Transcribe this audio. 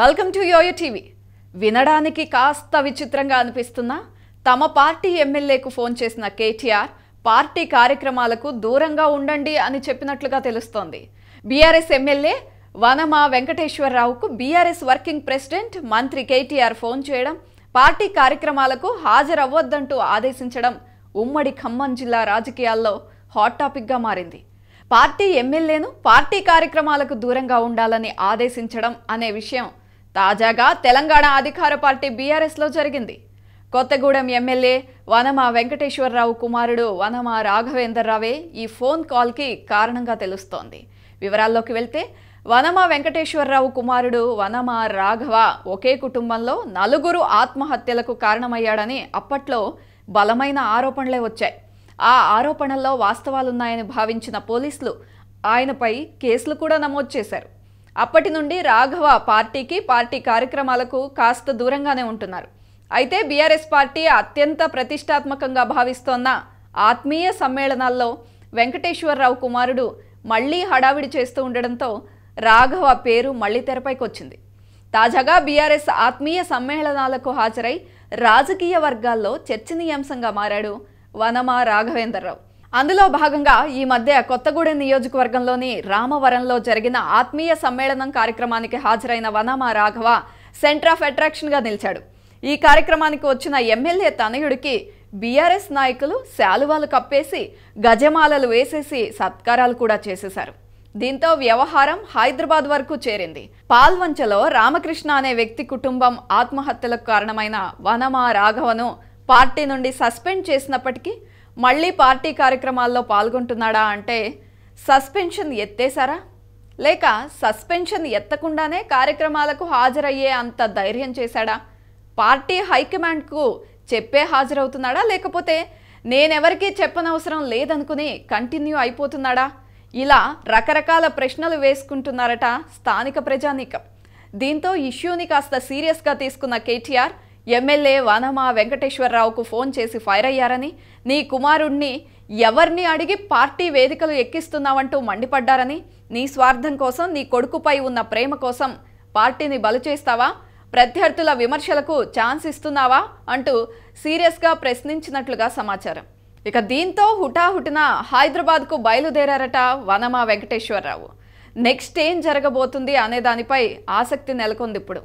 welcome to yo-yo TV వినడానికి కాస్త విచిత్రంగా అనిపిస్తున్నా తమ పార్టీ ఎమ్మెల్యేకు ఫోన్ చేసిన కేటీఆర్ పార్టీ కార్యక్రమాలకు దూరంగా ఉండండి అని చెప్పినట్లుగా తెలుస్తోంది బీఆర్ఎస్ ఎమ్మెల్యే వనమా వెంకటేశ్వరరావుకు బీఆర్ఎస్ వర్కింగ్ ప్రెసిడెంట్ మంత్రి కేటీఆర్ ఫోన్ చేయడం పార్టీ కార్యక్రమాలకు హాజరవ్వద్దంటూ ఆదేశించడం ఉమ్మడి ఖమ్మం జిల్లా రాజకీయాల్లో హాట్ టాపిక్గా మారింది పార్టీ ఎమ్మెల్యేను పార్టీ కార్యక్రమాలకు దూరంగా ఉండాలని ఆదేశించడం అనే విషయం తాజాగా తెలంగాణ అధికార పార్టీ బీఆర్ఎస్లో జరిగింది కొత్తగూడెం ఎమ్మెల్యే వనమా వెంకటేశ్వరరావు కుమారుడు వనమా రాఘవేందర్రావే ఈ ఫోన్ కాల్కి కారణంగా తెలుస్తోంది వివరాల్లోకి వెళ్తే వనమా వెంకటేశ్వరరావు కుమారుడు వనమా రాఘవ ఒకే కుటుంబంలో నలుగురు ఆత్మహత్యలకు కారణమయ్యాడని అప్పట్లో బలమైన ఆరోపణలే వచ్చాయి ఆ ఆరోపణల్లో వాస్తవాలున్నాయని భావించిన పోలీసులు ఆయనపై కేసులు కూడా నమోదు చేశారు అప్పటి నుండి రాఘవ పార్టీకి పార్టీ కార్యక్రమాలకు కాస్త దూరంగానే ఉంటున్నారు అయితే బీఆర్ఎస్ పార్టీ అత్యంత ప్రతిష్టాత్మకంగా భావిస్తోన్న ఆత్మీయ సమ్మేళనాల్లో వెంకటేశ్వరరావు కుమారుడు మళ్లీ హడావిడి చేస్తూ ఉండడంతో రాఘవ పేరు మళ్లీ తెరపైకి వచ్చింది తాజాగా బీఆర్ఎస్ ఆత్మీయ సమ్మేళనాలకు హాజరై రాజకీయ వర్గాల్లో చర్చనీయాంశంగా మారాడు వనమా రాఘవేందర్రావు అందులో భాగంగా ఈ మధ్య కొత్తగూడెం నియోజకవర్గంలోని రామవరంలో జరిగిన ఆత్మీయ సమ్మేళనం కార్యక్రమానికి హాజరైన వనమ రాఘవ సెంటర్ ఆఫ్ అట్రాక్షన్గా నిలిచాడు ఈ కార్యక్రమానికి వచ్చిన ఎమ్మెల్యే తనయుడికి బీఆర్ఎస్ నాయకులు శాలువాలు కప్పేసి గజమాలలు వేసేసి సత్కారాలు కూడా చేసేశారు దీంతో వ్యవహారం హైదరాబాద్ వరకు చేరింది పాల్వంచలో రామకృష్ణ అనే వ్యక్తి కుటుంబం ఆత్మహత్యలకు కారణమైన వనమ రాఘవను పార్టీ నుండి సస్పెండ్ చేసినప్పటికీ మళ్ళీ పార్టీ కార్యక్రమాల్లో పాల్గొంటున్నాడా అంటే సస్పెన్షన్ ఎత్తేశారా లేక సస్పెన్షన్ ఎత్తకుండానే కార్యక్రమాలకు హాజరయ్యే అంత ధైర్యం చేశాడా పార్టీ హైకమాండ్కు చెప్పే హాజరవుతున్నాడా లేకపోతే నేనెవరికీ చెప్పనవసరం లేదనుకుని కంటిన్యూ అయిపోతున్నాడా ఇలా రకరకాల ప్రశ్నలు వేసుకుంటున్నారట స్థానిక ప్రజానీకం దీంతో ఇష్యూని కాస్త సీరియస్గా తీసుకున్న కేటీఆర్ ఎమ్మెల్యే వానమా వెంకటేశ్వరరావుకు ఫోన్ చేసి ఫైర్ అయ్యారని నీ కుమారుణ్ణి ఎవరిని అడిగి పార్టీ వేదికలు ఎక్కిస్తున్నావంటూ మండిపడ్డారని నీ స్వార్థం కోసం నీ కొడుకుపై ఉన్న ప్రేమ కోసం పార్టీని బలు చేస్తావా ప్రత్యర్థుల విమర్శలకు ఛాన్స్ ఇస్తున్నావా అంటూ సీరియస్గా ప్రశ్నించినట్లుగా సమాచారం ఇక దీంతో హుటాహుటిన హైదరాబాద్కు బయలుదేరారట వనమా వెంకటేశ్వరరావు నెక్స్ట్ ఏం జరగబోతుంది అనే దానిపై ఆసక్తి నెలకొంది ఇప్పుడు